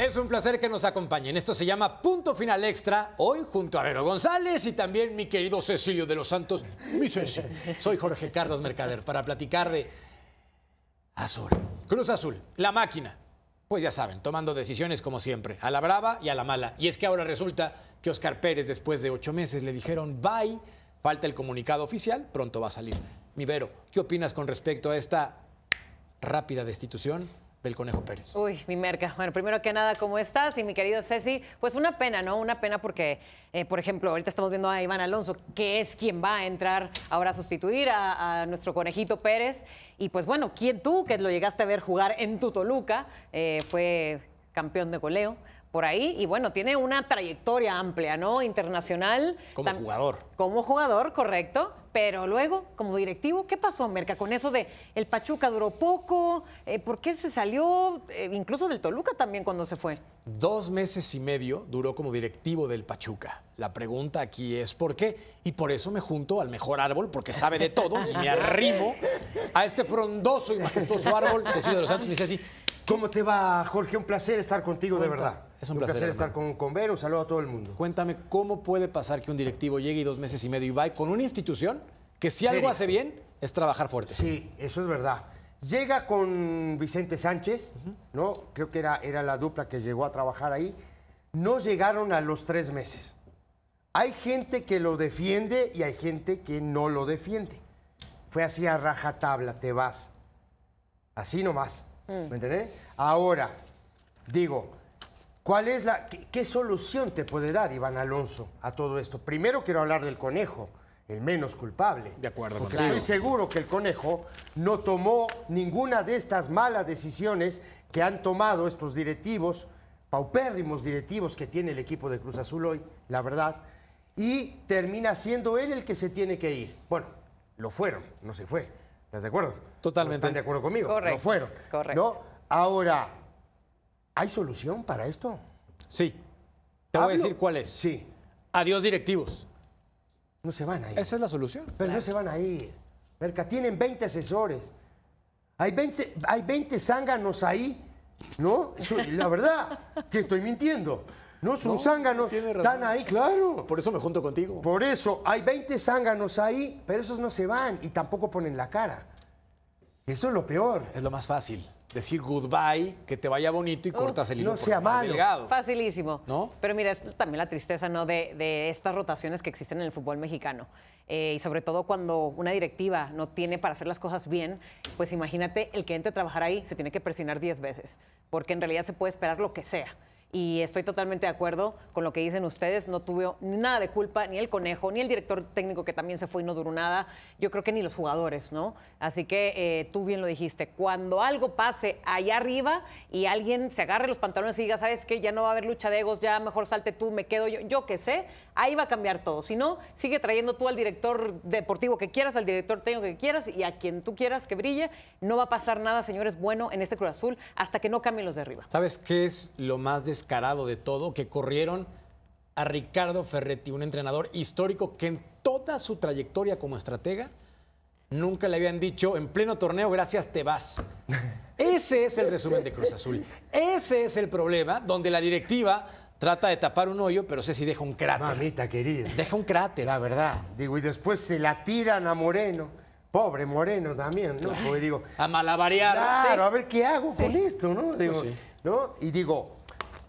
Es un placer que nos acompañen. Esto se llama Punto Final Extra, hoy junto a Vero González y también mi querido Cecilio de los Santos, mi Cecilio. Soy Jorge Carlos Mercader para platicar de Azul. Cruz Azul, la máquina. Pues ya saben, tomando decisiones como siempre, a la brava y a la mala. Y es que ahora resulta que Oscar Pérez, después de ocho meses, le dijeron bye, falta el comunicado oficial, pronto va a salir. Mi Vero, ¿qué opinas con respecto a esta rápida destitución? del Conejo Pérez. Uy, mi merca. Bueno, primero que nada, ¿cómo estás? Y mi querido Ceci, pues una pena, ¿no? Una pena porque, eh, por ejemplo, ahorita estamos viendo a Iván Alonso, que es quien va a entrar ahora a sustituir a, nuestro Conejito Pérez. Y pues bueno, ¿quién tú, que lo llegaste a ver jugar en tu Toluca, eh, fue campeón de goleo? por ahí y bueno, tiene una trayectoria amplia, ¿no? Internacional. Como jugador. Como jugador, correcto. Pero luego, como directivo, ¿qué pasó, Merca? Con eso de el Pachuca duró poco, eh, ¿por qué se salió eh, incluso del Toluca también cuando se fue? Dos meses y medio duró como directivo del Pachuca. La pregunta aquí es por qué. Y por eso me junto al mejor árbol, porque sabe de todo, y me arrimo a este frondoso y majestuoso árbol, Cecilio de los Santos, me dice así, ¿Cómo te va, Jorge? Un placer estar contigo, de verdad. Es un, placer, estar con, con Un saludo a todo el mundo. Cuéntame, ¿cómo puede pasar que un directivo llegue y dos meses y medio y vaya con una institución que si algo hace bien es trabajar fuerte? Sí, eso es verdad. Llega con Vicente Sánchez, ¿no? Creo que era, era la dupla que llegó a trabajar ahí. No llegaron a los tres meses. Hay gente que lo defiende y hay gente que no lo defiende. Fue así a rajatabla, te vas. Así nomás. Mm. ¿Me entendés? Ahora, digo, ¿Cuál es la, qué, solución te puede dar Iván Alonso a todo esto? Primero quiero hablar del conejo, el menos culpable. De acuerdo, porque estoy seguro que el conejo no tomó ninguna de estas malas decisiones que han tomado estos directivos, paupérrimos directivos que tiene el equipo de Cruz Azul hoy, la verdad. Y termina siendo él el que se tiene que ir. Bueno, lo fueron, no se fue. ¿Estás de acuerdo? Totalmente. ¿Están de acuerdo conmigo? Correcto. Lo fueron. Correcto. ¿no? Ahora ¿Hay solución para esto? Sí. Te voy a decir cuál es. Sí. Adiós directivos. No se van a Esa es la solución. Pero no se van a ir. Merca, tienen 20 asesores. Hay 20, hay 20 zánganos ahí, ¿no? la verdad, que estoy mintiendo. No, son zánganos. Están ahí, claro. Por eso me junto contigo. Por eso, hay 20 zánganos ahí, pero esos no se van y tampoco ponen la cara. Eso es lo peor. Es lo más fácil decir goodbye, que te vaya bonito y oh, cortas el hilo. No sea malo. Facilísimo. Pero mira, es también la tristeza ¿no? de, estas rotaciones que existen en el fútbol mexicano. Eh, y sobre todo cuando una directiva no tiene para hacer las cosas bien, pues imagínate el que entre a trabajar ahí se tiene que presionar 10 veces, porque en realidad se puede esperar lo que sea y estoy totalmente de acuerdo con lo que dicen ustedes. No tuve nada de culpa ni el conejo, ni el director técnico que también se fue y no duró nada. Yo creo que ni los jugadores, ¿no? Así que eh, tú bien lo dijiste. Cuando algo pase allá arriba y alguien se agarre los pantalones y diga, ¿sabes qué? Ya no va a haber lucha de egos, ya mejor salte tú, me quedo yo. Yo qué sé, ahí va a cambiar todo. Si no, sigue trayendo tú al director deportivo que quieras, al director técnico que quieras y a quien tú quieras que brille. No va a pasar nada, señores, bueno en este Cruz Azul hasta que no cambien los de arriba. ¿Sabes qué es lo más descarado de todo que corrieron a Ricardo Ferretti, un entrenador histórico que en toda su trayectoria como estratega nunca le habían dicho en pleno torneo, gracias, te vas. Ese es el resumen de Cruz Azul. Ese es el problema donde la directiva trata de tapar un hoyo, pero sé si deja un cráter. Mamita querida. Deja un cráter. La verdad. Digo, y después se la tiran a Moreno. Pobre Moreno también, ¿no? digo. A malabarear. Claro, a ver qué hago con esto, ¿no? Digo, pues ¿no? Y digo,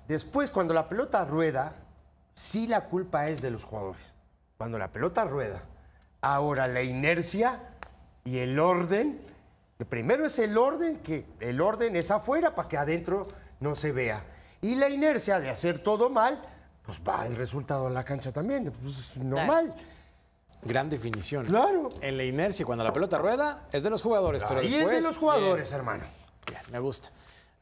Después, cuando la pelota rueda, sí la culpa es de los jugadores. Cuando la pelota rueda. Ahora, la inercia y el orden. primero es el orden, que el orden es afuera para que adentro no se vea. Y la inercia de hacer todo mal, pues va el resultado en la cancha también. Pues es normal. Gran definición. Claro. En la inercia, cuando la pelota rueda, es de los jugadores. y es de los jugadores, hermano. me gusta.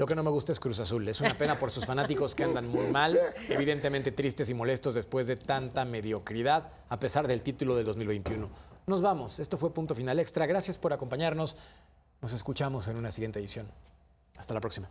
Lo que no me gusta es Cruz Azul. Es una pena por sus fanáticos que andan muy mal, evidentemente tristes y molestos después de tanta mediocridad, a pesar del título del 2021. Nos vamos. Esto fue Punto Final Extra. Gracias por acompañarnos. Nos escuchamos en una siguiente edición. Hasta la próxima.